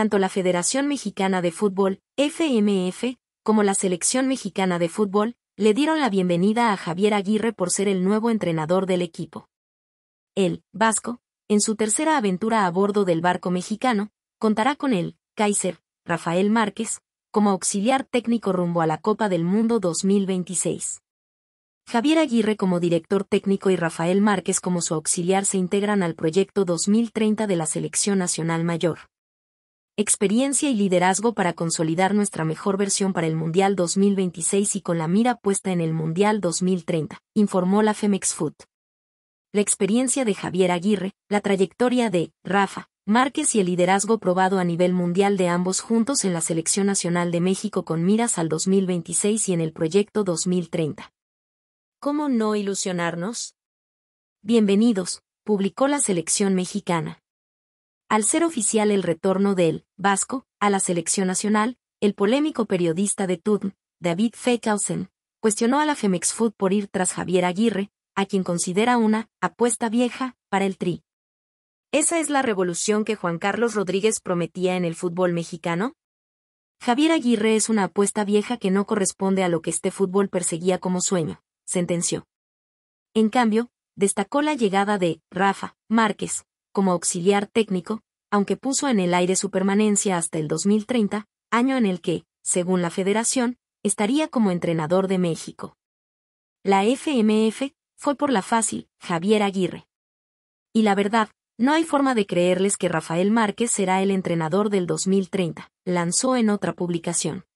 tanto la Federación Mexicana de Fútbol, FMF, como la Selección Mexicana de Fútbol, le dieron la bienvenida a Javier Aguirre por ser el nuevo entrenador del equipo. El Vasco, en su tercera aventura a bordo del barco mexicano, contará con el Kaiser, Rafael Márquez, como auxiliar técnico rumbo a la Copa del Mundo 2026. Javier Aguirre como director técnico y Rafael Márquez como su auxiliar se integran al proyecto 2030 de la Selección Nacional Mayor experiencia y liderazgo para consolidar nuestra mejor versión para el Mundial 2026 y con la mira puesta en el Mundial 2030, informó la Femex Food. La experiencia de Javier Aguirre, la trayectoria de Rafa Márquez y el liderazgo probado a nivel mundial de ambos juntos en la Selección Nacional de México con miras al 2026 y en el proyecto 2030. ¿Cómo no ilusionarnos? Bienvenidos, publicó la selección mexicana al ser oficial el retorno del Vasco a la selección nacional, el polémico periodista de TUDN, David Feckhausen, cuestionó a la Femex Food por ir tras Javier Aguirre, a quien considera una apuesta vieja para el tri. ¿Esa es la revolución que Juan Carlos Rodríguez prometía en el fútbol mexicano? Javier Aguirre es una apuesta vieja que no corresponde a lo que este fútbol perseguía como sueño, sentenció. En cambio, destacó la llegada de Rafa Márquez, como auxiliar técnico, aunque puso en el aire su permanencia hasta el 2030, año en el que, según la federación, estaría como entrenador de México. La FMF fue por la fácil, Javier Aguirre. Y la verdad, no hay forma de creerles que Rafael Márquez será el entrenador del 2030, lanzó en otra publicación.